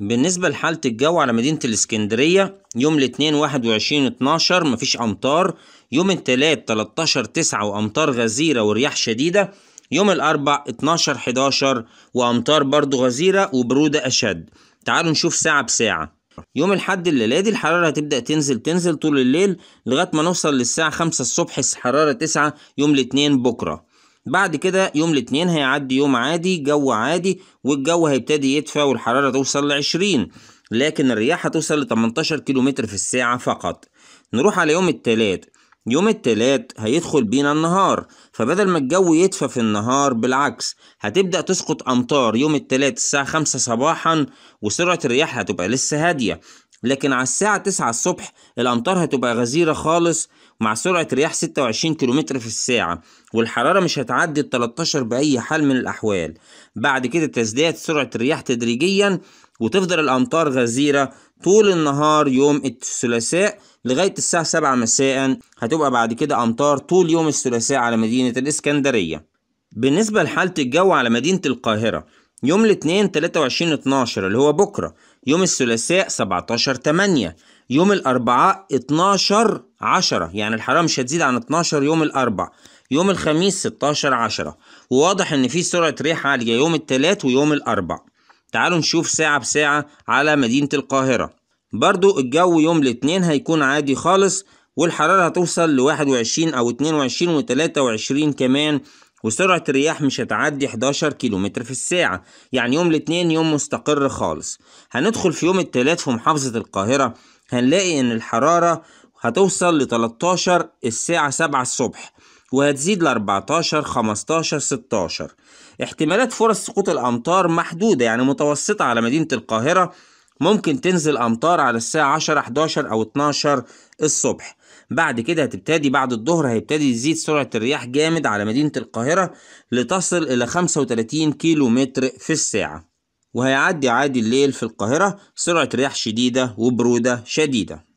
بالنسبة لحالة الجو على مدينة الإسكندرية يوم الاثنين وعشرين اتناشر مفيش أمطار يوم التلات تلتاشر تسعة وأمطار غزيرة ورياح شديدة يوم الأربع اتناشر حداشر وأمطار برضو غزيرة وبرودة أشد تعالوا نشوف ساعة بساعة يوم الحد دي الحرارة هتبدأ تنزل تنزل طول الليل لغاية ما نوصل للساعة خمسة الصبح الحرارة تسعة يوم الاثنين بكرة بعد كده يوم الاثنين هيعدي يوم عادي جو عادي والجو هيبتدي يدفى والحرارة توصل لعشرين لكن الرياح هتوصل لتمنتاشر 18 متر في الساعة فقط نروح على يوم التلات يوم التلات هيدخل بينا النهار فبدل ما الجو يدفى في النهار بالعكس هتبدأ تسقط أمطار يوم التلات الساعة خمسة صباحا وسرعة الرياح هتبقى لسه هادية لكن على الساعة 9 الصبح الأمطار هتبقى غزيرة خالص مع سرعة رياح 26 كيلومتر في الساعة والحرارة مش هتعدي ال 13 بأي حال من الأحوال بعد كده تزداد سرعة الرياح تدريجيا وتفضل الأمطار غزيرة طول النهار يوم الثلاثاء لغاية الساعة 7 مساء هتبقى بعد كده أمطار طول يوم الثلاثاء على مدينة الإسكندرية بالنسبة لحالة الجو على مدينة القاهرة يوم الاثنين 23 12 اللي هو بكرة يوم الثلاثاء 17 8 يوم الأربعاء 12 10 يعني الحرارة مش هتزيد عن 12 يوم الاربعاء يوم الخميس 16 10 وواضح إن في سرعة ريح عالية يوم الثلاث ويوم الاربعاء تعالوا نشوف ساعة بساعة على مدينة القاهرة برضو الجو يوم الاثنين هيكون عادي خالص والحرارة هتوصل ل 21 أو 22 و 23 كمان وسرعة الرياح مش هتعدي 11 كيلومتر في الساعة يعني يوم الاثنين يوم مستقر خالص هندخل في يوم الثلاث في محافظة القاهرة هنلاقي ان الحرارة هتوصل ل 13 الساعة 7 الصبح وهتزيد ل 14 15 16 احتمالات فرص سقوط الامطار محدودة يعني متوسطة على مدينة القاهرة ممكن تنزل امطار على الساعة 10 11 او 12 الصبح بعد كده هتبتدي بعد الظهر هيبتدي تزيد سرعة الرياح جامد على مدينة القاهرة لتصل إلى 35 كيلو متر في الساعة وهيعدي عادي الليل في القاهرة سرعة رياح شديدة وبرودة شديدة